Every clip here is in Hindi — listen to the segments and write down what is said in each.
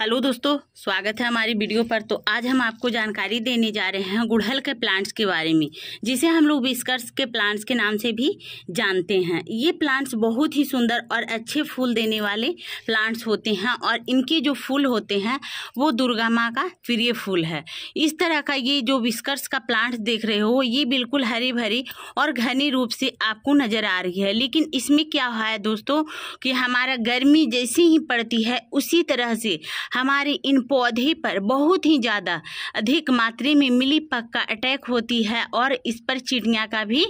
हेलो दोस्तों स्वागत है हमारी वीडियो पर तो आज हम आपको जानकारी देने जा रहे हैं गुड़हल के प्लांट्स के बारे में जिसे हम लोग विस्कर्स के प्लांट्स के नाम से भी जानते हैं ये प्लांट्स बहुत ही सुंदर और अच्छे फूल देने वाले प्लांट्स होते हैं और इनके जो फूल होते हैं वो दुर्गा माँ का प्रिय फूल है इस तरह का ये जो विस्कर्स का प्लांट्स देख रहे हो ये बिल्कुल हरी भरी और घने रूप से आपको नज़र आ रही है लेकिन इसमें क्या हुआ है दोस्तों कि हमारा गर्मी जैसी ही पड़ती है उसी तरह से हमारे इन पौधे पर बहुत ही ज़्यादा अधिक मात्रा में मिली पक का अटैक होती है और इस पर चिड़िया का भी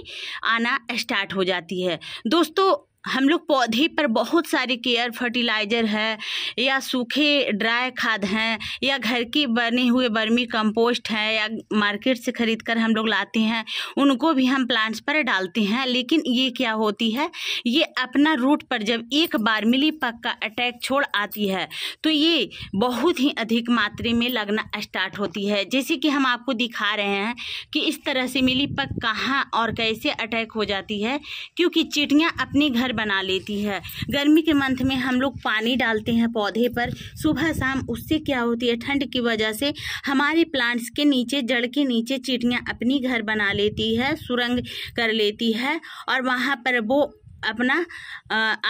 आना स्टार्ट हो जाती है दोस्तों हम लोग पौधे पर बहुत सारे केयर फर्टिलाइजर है या सूखे ड्राई खाद हैं या घर के बने हुए बर्मी कंपोस्ट हैं या मार्केट से ख़रीद कर हम लोग लाते हैं उनको भी हम प्लांट्स पर डालते हैं लेकिन ये क्या होती है ये अपना रूट पर जब एक बार मिली पक का अटैक छोड़ आती है तो ये बहुत ही अधिक मात्रा में लगना स्टार्ट होती है जैसे कि हम आपको दिखा रहे हैं कि इस तरह से मिली पक कहाँ और कैसे अटैक हो जाती है क्योंकि चिटियाँ अपने घर बना लेती है गर्मी के मंथ में हम लोग पानी डालते हैं पौधे पर सुबह शाम उससे क्या होती है ठंड की वजह से हमारे प्लांट्स के नीचे जड़ के नीचे चिड़ियाँ अपनी घर बना लेती है सुरंग कर लेती है और वहाँ पर वो अपना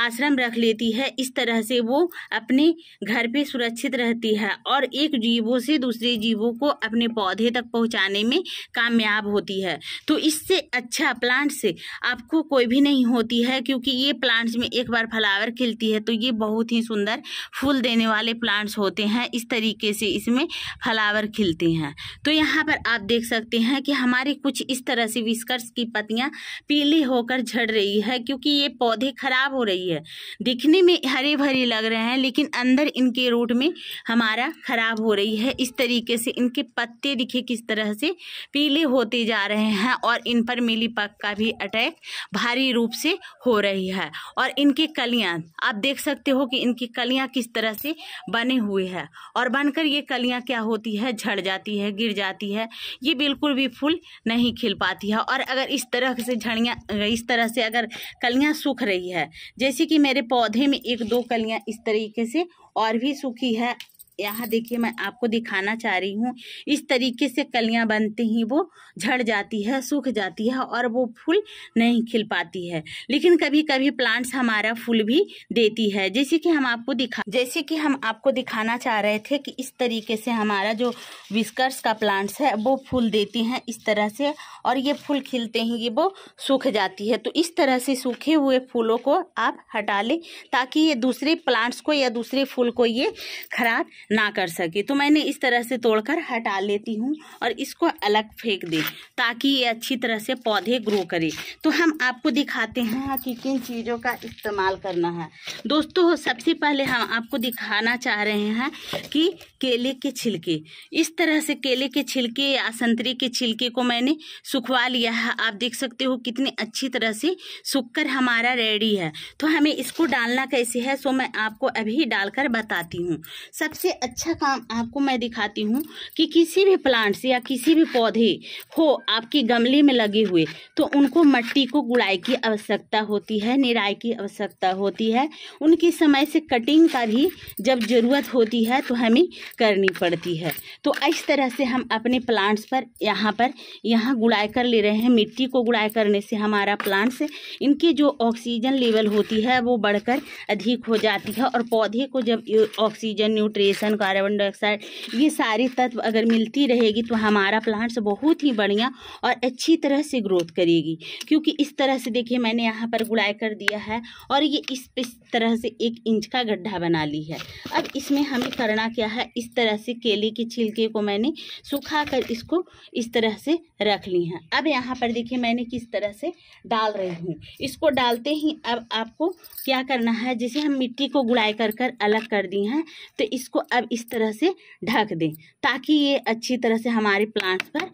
आश्रम रख लेती है इस तरह से वो अपने घर पे सुरक्षित रहती है और एक जीवों से दूसरे जीवों को अपने पौधे तक पहुंचाने में कामयाब होती है तो इससे अच्छा प्लांट से आपको कोई भी नहीं होती है क्योंकि ये प्लांट्स में एक बार फ्लावर खिलती है तो ये बहुत ही सुंदर फूल देने वाले प्लांट्स होते हैं इस तरीके से इसमें फ्लावर खिलते हैं तो यहाँ पर आप देख सकते हैं कि हमारे कुछ इस तरह से विस्कर्स की पत्तियाँ पीली होकर झड़ रही है क्योंकि ये पौधे खराब हो रही है दिखने में हरे भरे लग रहे हैं लेकिन अंदर इनके रूट में हमारा खराब हो रही है इस तरीके से इनके पत्ते दिखे किस तरह से पीले होते जा रहे हैं और इन पर मिली पक का भी अटैक भारी रूप से हो रही है और इनके कलियाँ आप देख सकते हो कि इनकी कलियाँ किस तरह से बने हुए हैं और बनकर ये कलियाँ क्या होती है झड़ जाती है गिर जाती है ये बिल्कुल भी फूल नहीं खिल पाती है और अगर इस तरह से झड़ियाँ इस तरह से अगर कलियाँ कलियां सूख रही है जैसे कि मेरे पौधे में एक दो कलियां इस तरीके से और भी सूखी है यहाँ देखिए मैं आपको दिखाना चाह रही हूँ इस तरीके से कलियाँ बनते ही वो झड़ जाती है सूख जाती है और वो फूल नहीं खिल पाती है लेकिन कभी कभी प्लांट्स हमारा फूल भी देती है जैसे कि हम आपको दिखा जैसे कि हम आपको दिखाना चाह रहे थे कि इस तरीके से हमारा जो विस्कर्स का प्लांट्स है वो फूल देती हैं इस तरह से और ये फूल खिलते ही ये वो सूख जाती है तो इस तरह से सूखे हुए फूलों को आप हटा लें ताकि ये दूसरे प्लांट्स को या दूसरे फूल को ये खराब ना कर सके तो मैंने इस तरह से तोड़कर हटा लेती हूँ और इसको अलग फेंक दें ताकि ये अच्छी तरह से पौधे ग्रो करें तो हम आपको दिखाते हैं कि किन चीज़ों का इस्तेमाल करना है दोस्तों सबसे पहले हम आपको दिखाना चाह रहे हैं कि केले के छिलके इस तरह से केले के छिलके या संतरे के छिलके को मैंने सुखवा लिया है आप देख सकते हो कितनी अच्छी तरह से सूख कर हमारा रेडी है तो हमें इसको डालना कैसे है सो मैं आपको अभी डालकर बताती हूँ सबसे अच्छा काम आपको मैं दिखाती हूँ कि किसी भी प्लांट्स या किसी भी पौधे हो आपकी गमले में लगे हुए तो उनको मट्टी को गुड़ाई की आवश्यकता होती है निराई की आवश्यकता होती है उनकी समय से कटिंग का भी जब ज़रूरत होती है तो हमें करनी पड़ती है तो इस तरह से हम अपने प्लांट्स पर यहाँ पर यहाँ गुड़ाई कर ले रहे हैं मिट्टी को गुड़ाई करने से हमारा प्लांट्स इनकी जो ऑक्सीजन लेवल होती है वो बढ़कर अधिक हो जाती है और पौधे को जब oxygen nutrition oxygen carbon dioxide ये सारी तत्व अगर मिलती रहेगी तो हमारा प्लांट्स बहुत ही बढ़िया और अच्छी तरह से ग्रोथ करेगी क्योंकि इस तरह से देखिए मैंने यहाँ पर गुड़ाई कर दिया है और ये इस इस तरह से एक इंच का गड्ढा बना ली है अब इसमें हमें करना क्या है इस तरह से केले के छिलके को मैंने सुखा कर इसको इस तरह से रख ली है अब यहाँ पर देखिए मैंने किस तरह से डाल रही हूँ इसको डालते ही अब आपको क्या करना है जैसे हम मिट्टी को गुड़ाई कर कर अलग कर दी हैं तो इसको अब इस तरह से ढक दें ताकि ये अच्छी तरह से हमारे प्लांट्स पर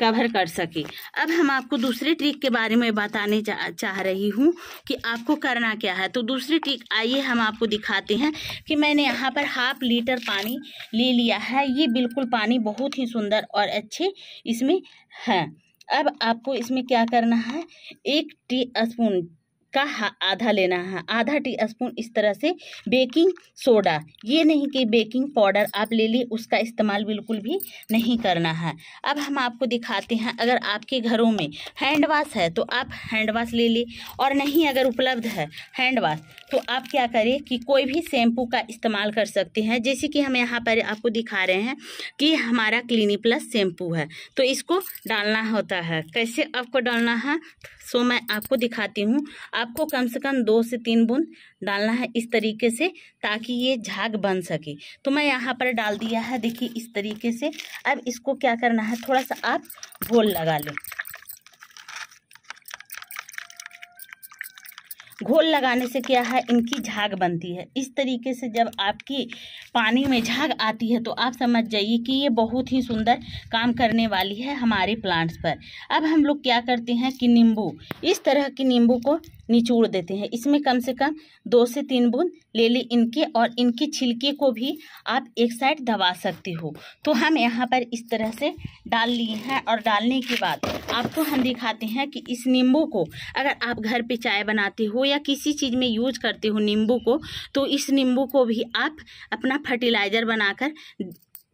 कवर कर सके अब हम आपको दूसरे ट्रिक के बारे में बताने चाह रही हूँ कि आपको करना क्या है तो दूसरी ट्रिक आइए हम आपको दिखाते हैं कि मैंने यहाँ पर हाफ लीटर पानी ले लिया है ये बिल्कुल पानी बहुत ही सुंदर और अच्छे इसमें है अब आपको इसमें क्या करना है एक टी स्पून का आधा लेना है आधा टी स्पून इस तरह से बेकिंग सोडा ये नहीं कि बेकिंग पाउडर आप ले ली उसका इस्तेमाल बिल्कुल भी नहीं करना है अब हम आपको दिखाते हैं अगर आपके घरों में हैंड वाश है तो आप हैंड वाश ले ली और नहीं अगर उपलब्ध है हैंड वाश तो आप क्या करें कि कोई भी शैम्पू का इस्तेमाल कर सकते हैं जैसे कि हम यहाँ पर आपको दिखा रहे हैं कि हमारा क्लिनिक प्लस शैम्पू है तो इसको डालना होता है कैसे आपको डालना है तो सो मैं आपको दिखाती हूँ आपको कम से कम दो से तीन बूंद डालना है इस तरीके से ताकि ये झाग बन सके तो मैं यहाँ पर डाल दिया है देखिए इस तरीके से अब इसको क्या करना है थोड़ा सा आप घोल लगा लें घोल लगाने से क्या है इनकी झाग बनती है इस तरीके से जब आपकी पानी में झाग आती है तो आप समझ जाइए कि ये बहुत ही सुंदर काम करने वाली है हमारे प्लांट्स पर अब हम लोग क्या करते हैं कि नींबू इस तरह के नींबू को निचोड़ देते हैं इसमें कम से कम दो से तीन बूंद ले ले इनके और इनके छिलके को भी आप एक साइड दबा सकते हो तो हम यहाँ पर इस तरह से डाल लिए हैं और डालने के बाद आपको हम दिखाते हैं कि इस नींबू को अगर आप घर पे चाय बनाते हो या किसी चीज़ में यूज करते हो नींबू को तो इस नींबू को भी आप अपना फर्टिलाइज़र बनाकर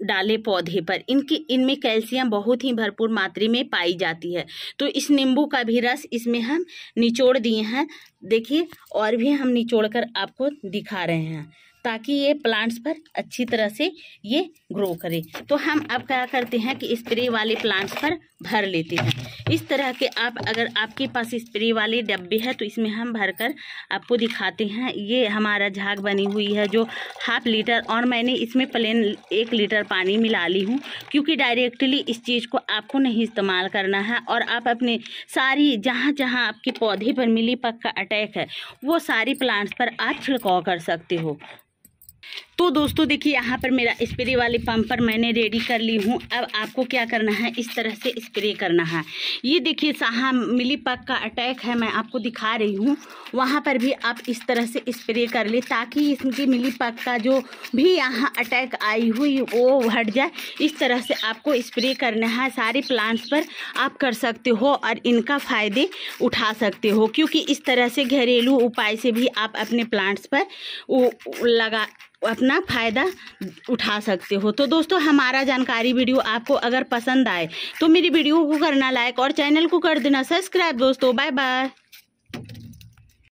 डाले पौधे पर इनकी इनमें कैल्शियम बहुत ही भरपूर मात्रा में पाई जाती है तो इस नींबू का भी रस इसमें हम निचोड़ दिए हैं देखिए और भी हम निचोड़ कर आपको दिखा रहे हैं ताकि ये प्लांट्स पर अच्छी तरह से ये ग्रो करे तो हम अब क्या करते हैं कि स्प्रे वाले प्लांट्स पर भर लेते हैं इस तरह के आप अगर आपके पास स्प्रे वाले डब्बे हैं तो इसमें हम भरकर आपको दिखाते हैं ये हमारा झाग बनी हुई है जो हाफ लीटर और मैंने इसमें प्लेन एक लीटर पानी मिला ली हूँ क्योंकि डायरेक्टली इस चीज़ को आपको नहीं इस्तेमाल करना है और आप अपने सारी जहाँ जहाँ आपके पौधे पर मिली पक्का अटैक है वो सारी प्लांट्स पर आप छिड़काव कर सकते हो तो दोस्तों देखिए यहाँ पर मेरा स्प्रे वाले पंपर मैंने रेडी कर ली हूँ अब आपको क्या करना है इस तरह से स्प्रे करना है ये देखिए साहा मिली पक का अटैक है मैं आपको दिखा रही हूँ वहाँ पर भी आप इस तरह से स्प्रे कर ले ताकि इसकी मिली का जो भी यहाँ अटैक आई हुई वो हट जाए इस तरह से आपको स्प्रे करना है सारे प्लांट्स पर आप कर सकते हो और इनका फ़ायदे उठा सकते हो क्योंकि इस तरह से घरेलू उपाय से भी आप अपने प्लांट्स पर लगा अपना फ़ायदा उठा सकते हो तो दोस्तों हमारा जानकारी वीडियो आपको अगर पसंद आए तो मेरी वीडियो को करना लाइक और चैनल को कर देना सब्सक्राइब दोस्तों बाय बाय